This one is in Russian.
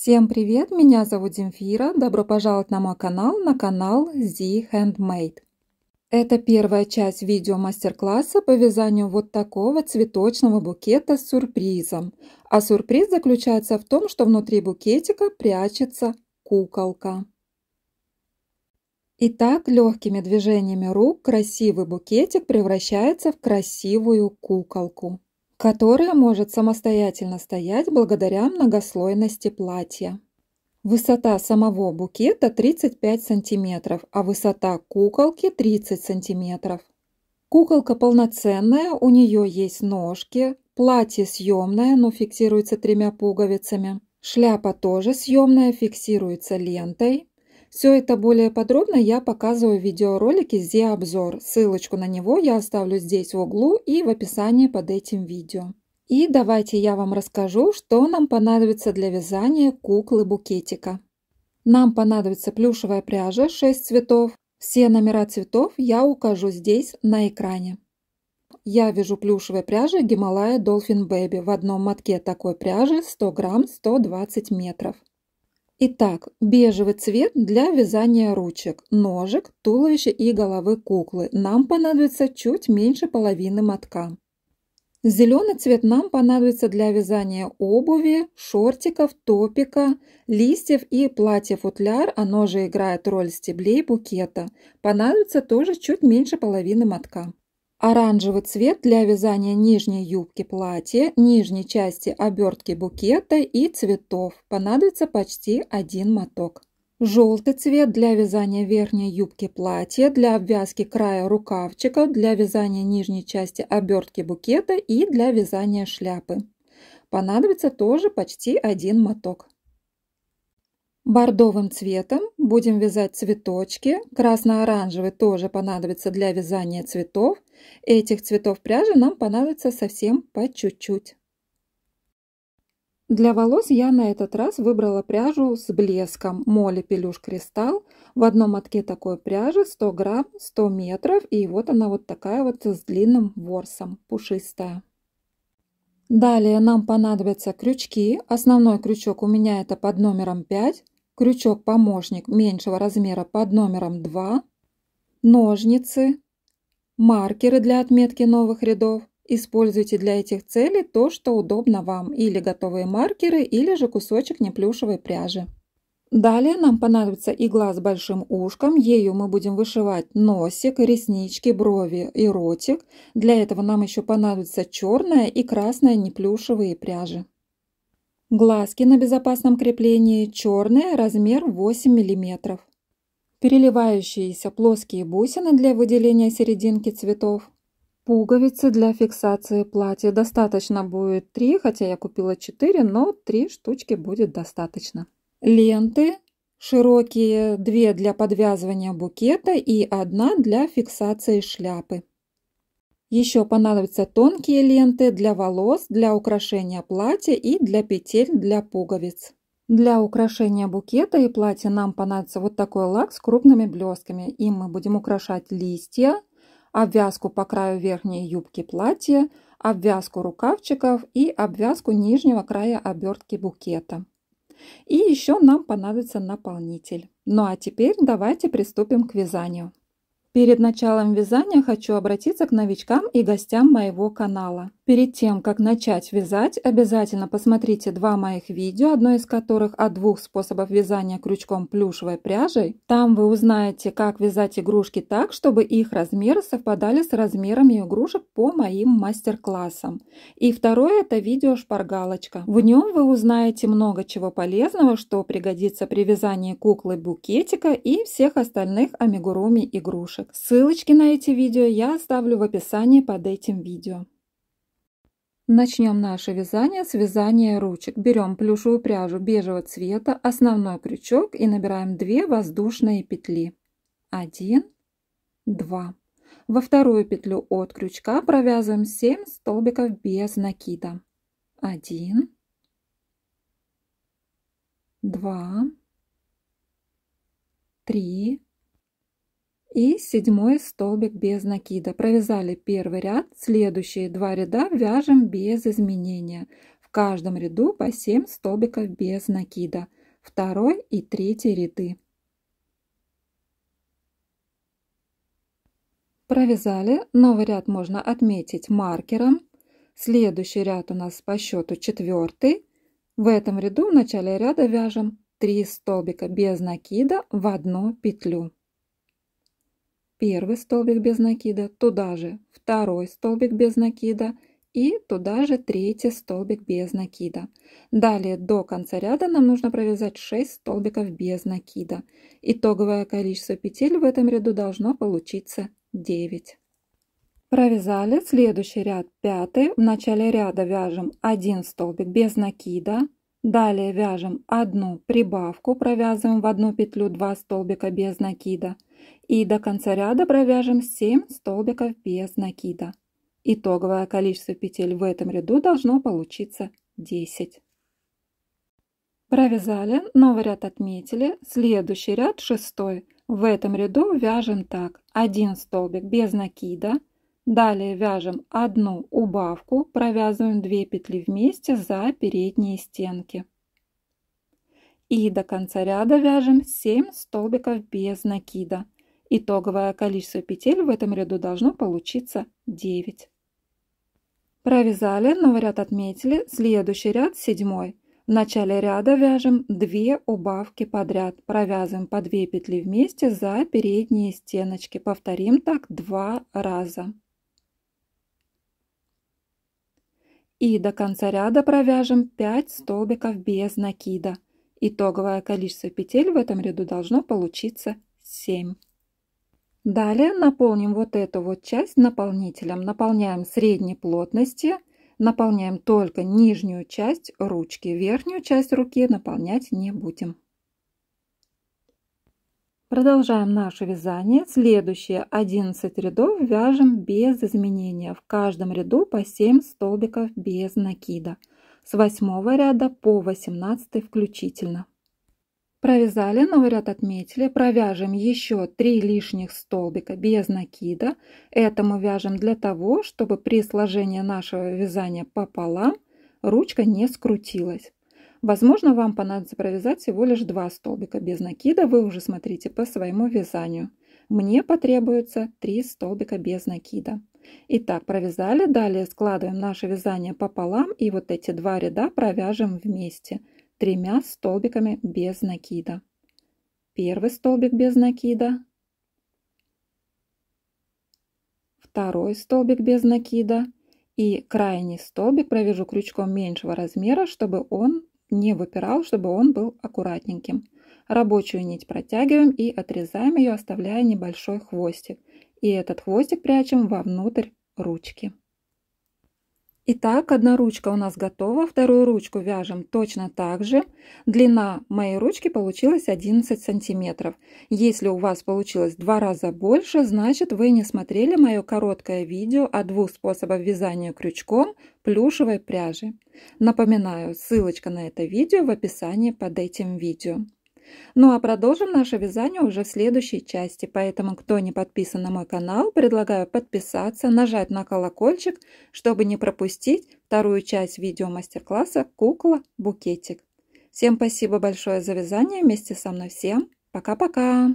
Всем привет, меня зовут Земфира, добро пожаловать на мой канал, на канал Z Handmade. Это первая часть видео мастер-класса по вязанию вот такого цветочного букета с сюрпризом. А сюрприз заключается в том, что внутри букетика прячется куколка. Итак, легкими движениями рук красивый букетик превращается в красивую куколку которая может самостоятельно стоять благодаря многослойности платья. Высота самого букета 35 см, а высота куколки 30 см. Куколка полноценная, у нее есть ножки, платье съемное, но фиксируется тремя пуговицами. Шляпа тоже съемная, фиксируется лентой. Все это более подробно я показываю в видеоролике «Зе-обзор». Ссылочку на него я оставлю здесь в углу и в описании под этим видео. И давайте я вам расскажу, что нам понадобится для вязания куклы-букетика. Нам понадобится плюшевая пряжа 6 цветов. Все номера цветов я укажу здесь на экране. Я вяжу плюшевой пряжей Гималая Dolphin Baby. В одном мотке такой пряжи 100 грамм 120 метров. Итак, бежевый цвет для вязания ручек, ножек, туловища и головы куклы. Нам понадобится чуть меньше половины мотка. Зеленый цвет нам понадобится для вязания обуви, шортиков, топика, листьев и платья-футляр, оно же играет роль стеблей букета. Понадобится тоже чуть меньше половины мотка. Оранжевый цвет для вязания нижней юбки платья, нижней части обертки букета и цветов. Понадобится почти один моток. Желтый цвет для вязания верхней юбки платья, для обвязки края рукавчиков, для вязания нижней части обертки букета и для вязания шляпы. Понадобится тоже почти один моток. Бордовым цветом будем вязать цветочки. Красно-оранжевый тоже понадобится для вязания цветов. Этих цветов пряжи нам понадобится совсем по чуть-чуть. Для волос я на этот раз выбрала пряжу с блеском Моли Пелюш Кристалл. В одном мотке такой пряжи 100 грамм, 100 метров. И вот она вот такая вот с длинным ворсом, пушистая. Далее нам понадобятся крючки. Основной крючок у меня это под номером 5 крючок-помощник меньшего размера под номером 2, ножницы, маркеры для отметки новых рядов. Используйте для этих целей то, что удобно вам, или готовые маркеры, или же кусочек неплюшевой пряжи. Далее нам понадобится игла с большим ушком, ею мы будем вышивать носик, реснички, брови и ротик. Для этого нам еще понадобится черная и красная неплюшевые пряжи. Глазки на безопасном креплении черные, размер 8 мм. Переливающиеся плоские бусины для выделения серединки цветов. Пуговицы для фиксации платья. Достаточно будет 3, хотя я купила 4, но 3 штучки будет достаточно. Ленты широкие, 2 для подвязывания букета и 1 для фиксации шляпы. Еще понадобятся тонкие ленты для волос, для украшения платья и для петель для пуговиц. Для украшения букета и платья нам понадобится вот такой лак с крупными блестками. Им мы будем украшать листья, обвязку по краю верхней юбки платья, обвязку рукавчиков и обвязку нижнего края обертки букета. И еще нам понадобится наполнитель. Ну а теперь давайте приступим к вязанию. Перед началом вязания хочу обратиться к новичкам и гостям моего канала. Перед тем, как начать вязать, обязательно посмотрите два моих видео, одно из которых о двух способах вязания крючком плюшевой пряжей. Там вы узнаете, как вязать игрушки так, чтобы их размеры совпадали с размерами игрушек по моим мастер-классам. И второе – это видео «Шпаргалочка». В нем вы узнаете много чего полезного, что пригодится при вязании куклы букетика и всех остальных амигуруми игрушек. Ссылочки на эти видео я оставлю в описании под этим видео. Начнем наше вязание с вязания ручек. Берем плюшевую пряжу бежевого цвета, основной крючок и набираем 2 воздушные петли. 1, 2. Во вторую петлю от крючка провязываем 7 столбиков без накида. 1, 2, 3, и седьмой столбик без накида. Провязали первый ряд, следующие два ряда вяжем без изменения. В каждом ряду по 7 столбиков без накида. Второй и третий ряды. Провязали. Новый ряд можно отметить маркером. Следующий ряд у нас по счету четвертый. В этом ряду в начале ряда вяжем 3 столбика без накида в одну петлю первый столбик без накида, туда же второй столбик без накида и туда же третий столбик без накида. Далее до конца ряда нам нужно провязать 6 столбиков без накида. Итоговое количество петель в этом ряду должно получиться 9. Провязали следующий ряд пятый. В начале ряда вяжем 1 столбик без накида, далее вяжем одну прибавку, провязываем в одну петлю 2 столбика без накида – и до конца ряда провяжем 7 столбиков без накида. Итоговое количество петель в этом ряду должно получиться 10. Провязали, новый ряд отметили, следующий ряд, шестой. В этом ряду вяжем так, один столбик без накида, далее вяжем одну убавку, провязываем 2 петли вместе за передние стенки. И до конца ряда вяжем 7 столбиков без накида. Итоговое количество петель в этом ряду должно получиться 9. Провязали, новый ряд отметили, следующий ряд седьмой. В начале ряда вяжем 2 убавки подряд, провязываем по 2 петли вместе за передние стеночки, повторим так 2 раза. И до конца ряда провяжем 5 столбиков без накида. Итоговое количество петель в этом ряду должно получиться 7. Далее наполним вот эту вот часть наполнителем. Наполняем средней плотности, наполняем только нижнюю часть ручки. Верхнюю часть руки наполнять не будем. Продолжаем наше вязание. Следующие 11 рядов вяжем без изменения. В каждом ряду по 7 столбиков без накида с 8 ряда по 18 включительно. Провязали, новый ряд отметили, провяжем еще 3 лишних столбика без накида. Это мы вяжем для того, чтобы при сложении нашего вязания пополам ручка не скрутилась. Возможно, вам понадобится провязать всего лишь 2 столбика без накида, вы уже смотрите по своему вязанию. Мне потребуется 3 столбика без накида. Итак, провязали, далее складываем наше вязание пополам и вот эти два ряда провяжем вместе тремя столбиками без накида. Первый столбик без накида, второй столбик без накида и крайний столбик провяжу крючком меньшего размера, чтобы он не выпирал, чтобы он был аккуратненьким. Рабочую нить протягиваем и отрезаем ее, оставляя небольшой хвостик и этот хвостик прячем вовнутрь ручки. Итак, одна ручка у нас готова, вторую ручку вяжем точно так же. Длина моей ручки получилась 11 сантиметров. Если у вас получилось два раза больше, значит вы не смотрели мое короткое видео о двух способах вязания крючком плюшевой пряжи. Напоминаю, ссылочка на это видео в описании под этим видео. Ну а продолжим наше вязание уже в следующей части, поэтому кто не подписан на мой канал, предлагаю подписаться, нажать на колокольчик, чтобы не пропустить вторую часть видео мастер-класса «Кукла-букетик». Всем спасибо большое за вязание вместе со мной. Всем пока-пока!